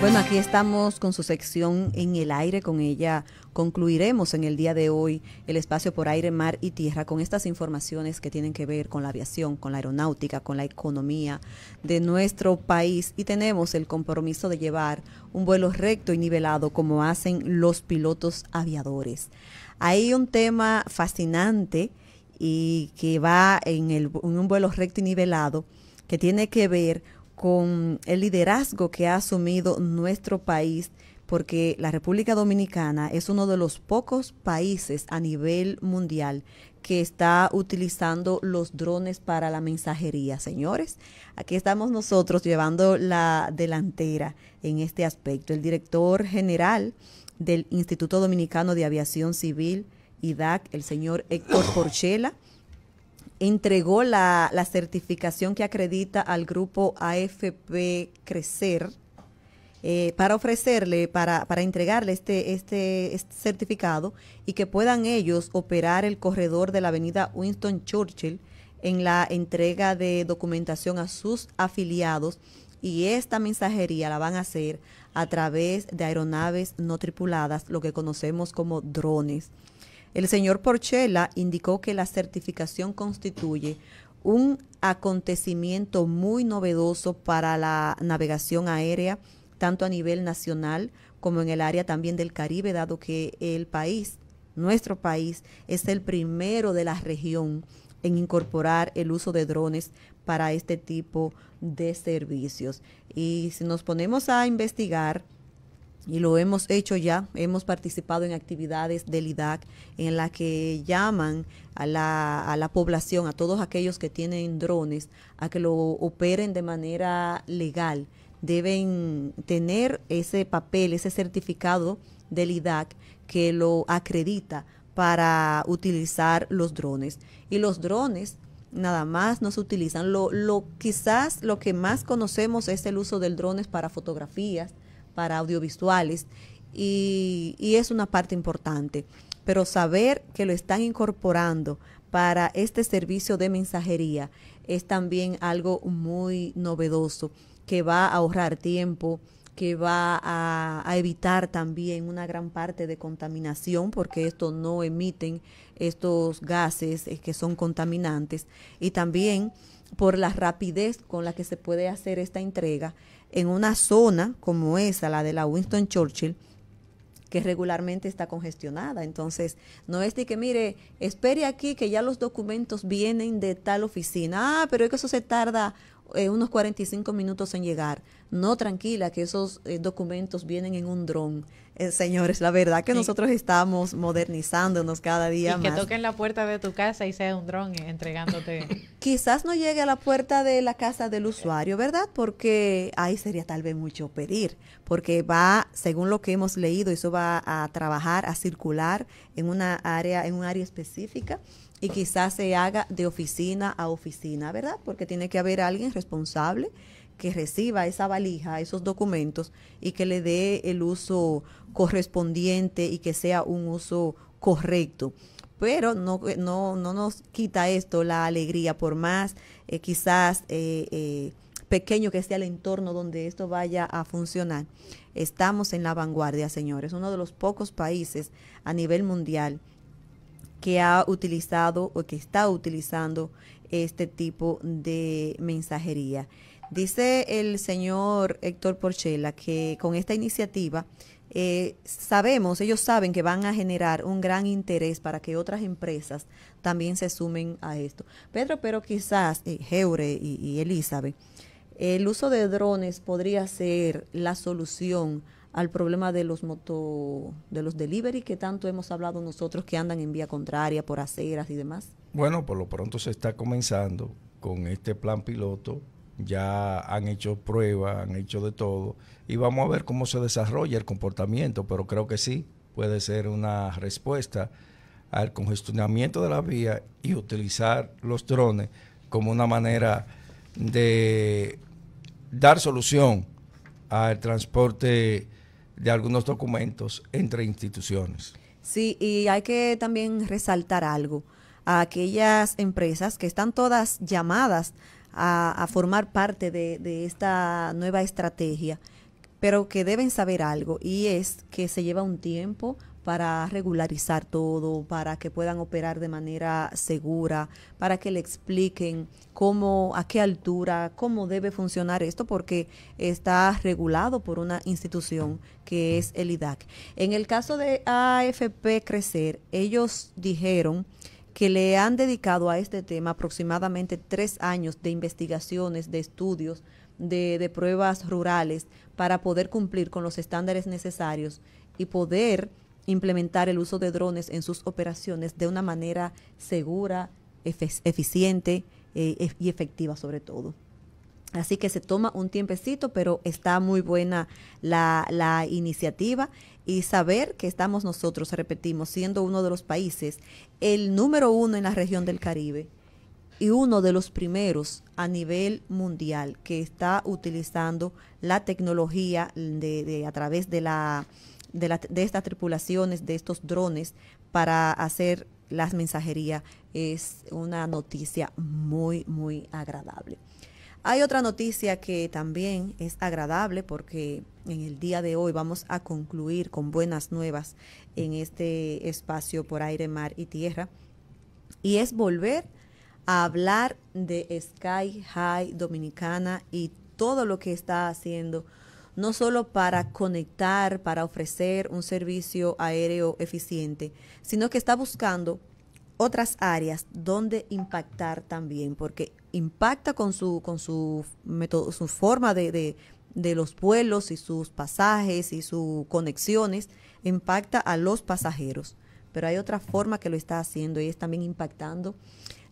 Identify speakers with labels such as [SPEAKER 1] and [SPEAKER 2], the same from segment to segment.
[SPEAKER 1] Bueno, aquí estamos con su sección en el aire, con ella concluiremos en el día de hoy el espacio por aire, mar y tierra con estas informaciones que tienen que ver con la aviación, con la aeronáutica, con la economía de nuestro país y tenemos el compromiso de llevar un vuelo recto y nivelado como hacen los pilotos aviadores. Hay un tema fascinante y que va en, el, un vuelo recto y nivelado que tiene que ver con con el liderazgo que ha asumido nuestro país, porque la República Dominicana es uno de los pocos países a nivel mundial que está utilizando los drones para la mensajería. Señores, aquí estamos nosotros llevando la delantera en este aspecto. El director general del Instituto Dominicano de Aviación Civil, IDAC, el señor Héctor Porchela, entregó la, certificación que acredita al grupo AFP Crecer, eh, para ofrecerle, para, para entregarle este, este, este, certificado y que puedan ellos operar el corredor de la avenida Winston Churchill en la entrega de documentación a sus afiliados y esta mensajería la van a hacer a través de aeronaves no tripuladas, lo que conocemos como drones. El señor Porchela indicó que la certificación constituye un acontecimiento muy novedoso para la navegación aérea, tanto a nivel nacional como en el área también del Caribe, dado que el país, nuestro país, es el primero de la región en incorporar el uso de drones para este tipo de servicios. Y si nos ponemos a investigar, y lo hemos hecho ya, hemos participado en actividades del IDAC en la que llaman a la, a la población, a todos aquellos que tienen drones, a que lo operen de manera legal. Deben tener ese papel, ese certificado del IDAC que lo acredita para utilizar los drones. Y los drones nada más nos utilizan. Lo, lo, quizás lo que más conocemos es el uso del drones para fotografías, para audiovisuales y, es una parte importante. Pero saber que lo están incorporando para este servicio de mensajería es también algo muy novedoso, que va a ahorrar tiempo, que va a, evitar también una gran parte de contaminación, porque esto no emiten estos gases eh, que son contaminantes, y también por la rapidez con la que se puede hacer esta entrega, en una zona como esa, la de la Winston Churchill, que regularmente está congestionada. Entonces, no es de que, mire, espere aquí que ya los documentos vienen de tal oficina. Ah, pero es que eso se tarda eh, unos 45 minutos en llegar. No, tranquila, que esos eh, documentos vienen en un dron. Eh, señores, la verdad que nosotros estamos modernizándonos cada día y Que toquen la puerta de tu casa y sea un dron entregándote. Quizás no llegue a la puerta de la casa del usuario, ¿verdad? Porque ahí sería tal vez mucho pedir, porque va, según lo que hemos leído, eso va a trabajar, a circular en una área, en un área específica y quizás se haga de oficina a oficina, ¿verdad? Porque tiene que haber alguien responsable que reciba esa valija, esos documentos y que le dé el uso correspondiente y que sea un uso correcto. Pero no, no, no nos quita esto la alegría, por más eh, quizás eh, eh, pequeño que sea el entorno donde esto vaya a funcionar. Estamos en la vanguardia, señores, uno de los pocos países a nivel mundial que ha utilizado o que está utilizando este tipo de mensajería. Dice el señor Héctor Porchela que con esta iniciativa eh, sabemos, ellos saben que van a generar un gran interés para que otras empresas también se sumen a esto. Pedro, pero quizás, eh, Heure y, y Elizabeth, el uso de drones podría ser la solución al problema de los moto, de los delivery que tanto hemos hablado nosotros que andan en vía contraria por aceras y demás?
[SPEAKER 2] Bueno, por lo pronto se está comenzando con este plan piloto. Ya han hecho pruebas, han hecho de todo y vamos a ver cómo se desarrolla el comportamiento, pero creo que sí, puede ser una respuesta al congestionamiento de la vía y utilizar los drones como una manera de dar solución al transporte de algunos documentos entre instituciones.
[SPEAKER 1] Sí, y hay que también resaltar algo. A aquellas empresas que están todas llamadas a, formar parte de, de esta nueva estrategia, pero que deben saber algo, y es que se lleva un tiempo para regularizar todo, para que puedan operar de manera segura, para que le expliquen cómo, a qué altura, cómo debe funcionar esto, porque está regulado por una institución que es el IDAC. En el caso de AFP Crecer, ellos dijeron que le han dedicado a este tema aproximadamente tres años de investigaciones, de estudios, de, de pruebas rurales para poder cumplir con los estándares necesarios y poder implementar el uso de drones en sus operaciones de una manera segura, eficiente eh, y efectiva sobre todo. Así que se toma un tiempecito, pero está muy buena la, la, iniciativa y saber que estamos nosotros, repetimos, siendo uno de los países, el número uno en la región del Caribe y uno de los primeros a nivel mundial que está utilizando la tecnología de a través de la de, estas tripulaciones, de estos drones, para hacer las mensajerías, es una noticia muy, muy agradable. Hay otra noticia que también es agradable porque en el día de hoy vamos a concluir con buenas nuevas en este espacio por aire, mar y tierra. Y es volver a hablar de Sky High Dominicana y todo lo que está haciendo no solo para conectar, para ofrecer un servicio aéreo eficiente, sino que está buscando otras áreas donde impactar también, porque impacta con su, con su, método, su forma de, de, de los vuelos y sus pasajes y sus conexiones, impacta a los pasajeros. Pero hay otra forma que lo está haciendo y es también impactando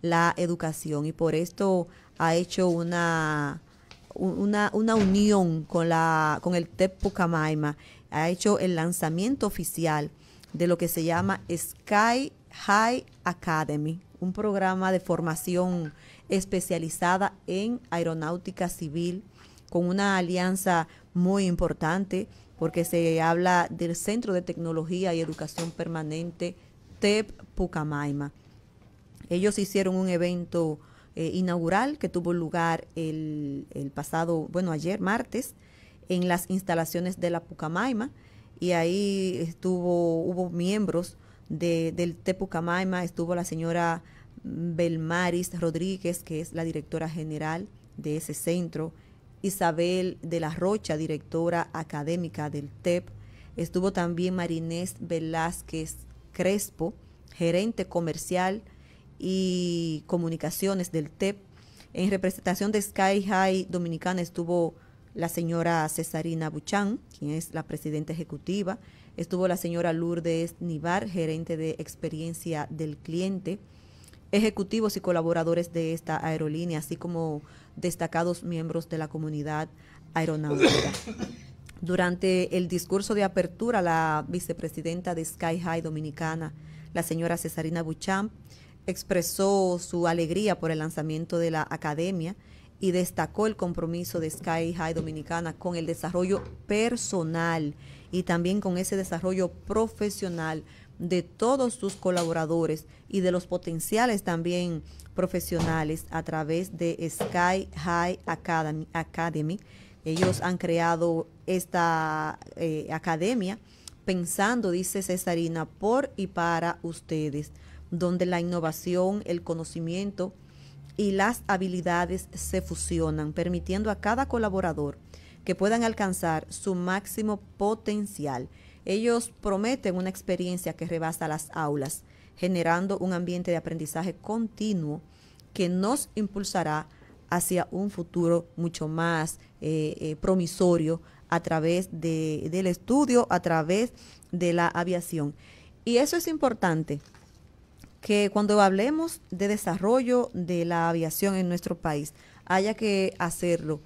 [SPEAKER 1] la educación y por esto ha hecho una una, una unión con, la, con el TEP Pucamaima, ha hecho el lanzamiento oficial de lo que se llama Sky High Academy, un programa de formación especializada en aeronáutica civil, con una alianza muy importante, porque se habla del Centro de Tecnología y Educación Permanente TEP Pucamaima. Ellos hicieron un evento eh, inaugural que tuvo lugar el, pasado, bueno, ayer, martes, en las instalaciones de la Pucamaima. Y ahí estuvo, hubo miembros del del Tepucamaima, estuvo la señora Belmaris Rodríguez, que es la directora general de ese centro, Isabel de la Rocha, directora académica del TEP, estuvo también Marinés Velázquez Crespo, gerente comercial y Comunicaciones del TEP. En representación de Sky High Dominicana estuvo la señora Cesarina Buchan, quien es la presidenta ejecutiva. Estuvo la señora Lourdes Nivar, gerente de experiencia del cliente, ejecutivos y colaboradores de esta aerolínea, así como destacados miembros de la comunidad aeronáutica. Durante el discurso de apertura, la vicepresidenta de Sky High Dominicana, la señora Cesarina Buchan, expresó su alegría por el lanzamiento de la academia y destacó el compromiso de Sky High Dominicana con el desarrollo personal y también con ese desarrollo profesional de todos sus colaboradores y de los potenciales también profesionales a través de Sky High Academy. Ellos han creado esta eh, academia pensando, dice Cesarina, por y para ustedes donde la innovación, el conocimiento y las habilidades se fusionan, permitiendo a cada colaborador que puedan alcanzar su máximo potencial. Ellos prometen una experiencia que rebasa las aulas, generando un ambiente de aprendizaje continuo que nos impulsará hacia un futuro mucho más eh, eh, promisorio a través del estudio, a través de la aviación. Y eso es importante que cuando hablemos de desarrollo de la aviación en nuestro país, haya que hacerlo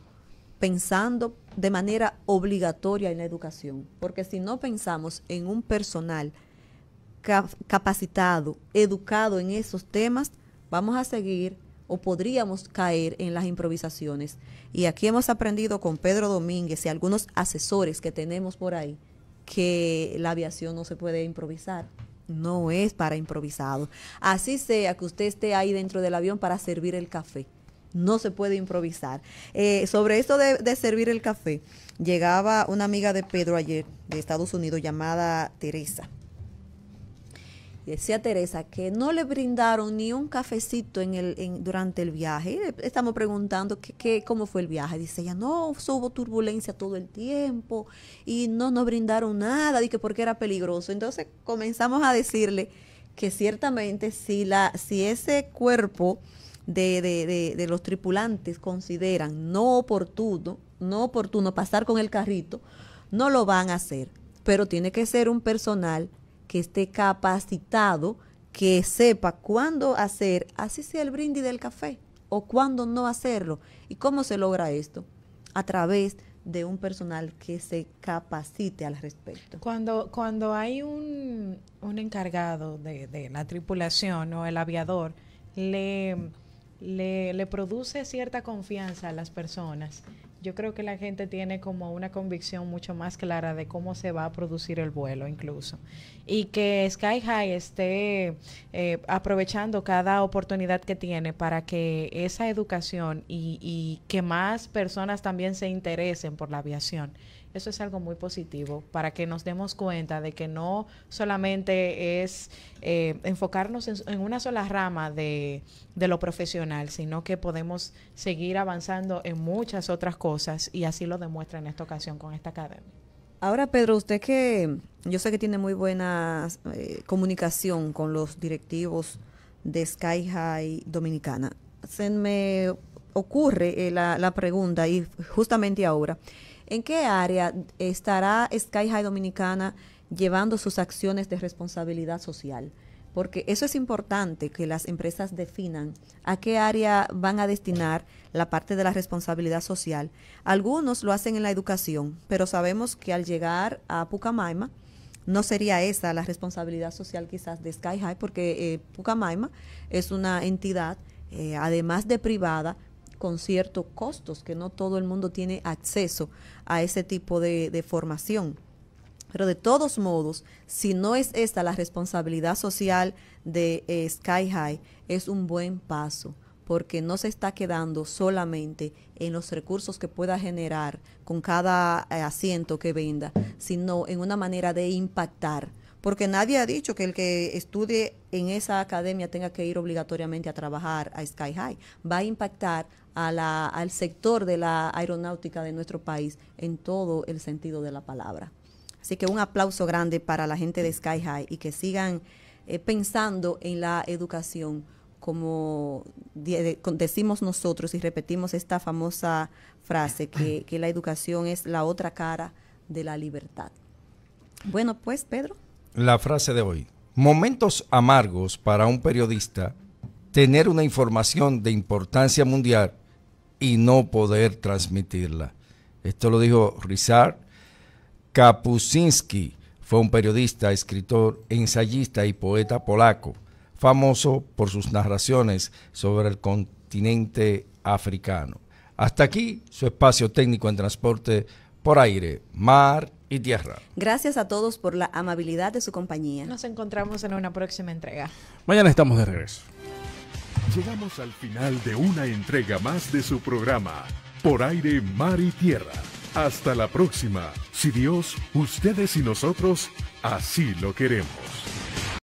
[SPEAKER 1] pensando de manera obligatoria en la educación, porque si no pensamos en un personal capacitado, educado en esos temas, vamos a seguir o podríamos caer en las improvisaciones. Y aquí hemos aprendido con Pedro Domínguez y algunos asesores que tenemos por ahí que la aviación no se puede improvisar no es para improvisado. Así sea que usted esté ahí dentro del avión para servir el café. No se puede improvisar. Eh, sobre esto de, servir el café, llegaba una amiga de Pedro ayer de Estados Unidos llamada Teresa decía Teresa que no le brindaron ni un cafecito en el, durante el viaje. Estamos preguntando cómo fue el viaje. Dice ella, no, hubo turbulencia todo el tiempo y no nos brindaron nada, que porque era peligroso. Entonces comenzamos a decirle que ciertamente si, la, si ese cuerpo de, de los tripulantes consideran no oportuno, no oportuno pasar con el carrito, no lo van a hacer, pero tiene que ser un personal que esté capacitado, que sepa cuándo hacer, así sea el brindis del café, o cuándo no hacerlo. ¿Y cómo se logra esto? A través de un personal que se capacite al respecto. Cuando, cuando hay un, encargado de, la tripulación o el aviador, le, le produce cierta confianza a las personas yo creo que la gente tiene como una convicción mucho más clara de cómo se va a producir el vuelo incluso. Y que Sky High esté eh, aprovechando cada oportunidad que tiene para que esa educación y, que más personas también se interesen por la aviación. Eso es algo muy positivo para que nos demos cuenta de que no solamente es eh, enfocarnos en, una sola rama de, de lo profesional, sino que podemos seguir avanzando en muchas otras cosas y así lo demuestra en esta ocasión con esta academia. Ahora, Pedro, usted que yo sé que tiene muy buena eh, comunicación con los directivos de Sky High Dominicana, se me ocurre eh, la, la pregunta y justamente ahora, ¿en qué área estará Sky High Dominicana llevando sus acciones de responsabilidad social? porque eso es importante que las empresas definan a qué área van a destinar la parte de la responsabilidad social. Algunos lo hacen en la educación, pero sabemos que al llegar a Pucamaima no sería esa la responsabilidad social quizás de Sky High, porque eh, Pucamaima es una entidad, eh, además de privada, con ciertos costos, que no todo el mundo tiene acceso a ese tipo de formación. Pero de todos modos, si no es esta la responsabilidad social de eh, Sky High, es un buen paso porque no se está quedando solamente en los recursos que pueda generar con cada eh, asiento que venda, sino en una manera de impactar. Porque nadie ha dicho que el que estudie en esa academia tenga que ir obligatoriamente a trabajar a Sky High. Va a impactar al sector de la aeronáutica de nuestro país en todo el sentido de la palabra. Así que un aplauso grande para la gente de Sky High y que sigan eh, pensando en la educación como decimos nosotros y repetimos esta famosa frase, que, que la educación es la otra cara de la libertad. Bueno, pues, Pedro.
[SPEAKER 2] La frase de hoy. Momentos amargos para un periodista tener una información de importancia mundial y no poder transmitirla. Esto lo dijo Rizard. Kapuscinski fue un periodista, escritor, ensayista y poeta polaco, famoso por sus narraciones sobre el continente africano. Hasta aquí su espacio técnico en transporte por aire, mar y tierra.
[SPEAKER 1] Gracias a todos por la amabilidad de su compañía. Nos encontramos en una próxima entrega.
[SPEAKER 2] Mañana estamos de regreso. Llegamos al final de una entrega más de su programa, Por aire, mar y tierra hasta la próxima, si Dios, ustedes y nosotros así lo queremos.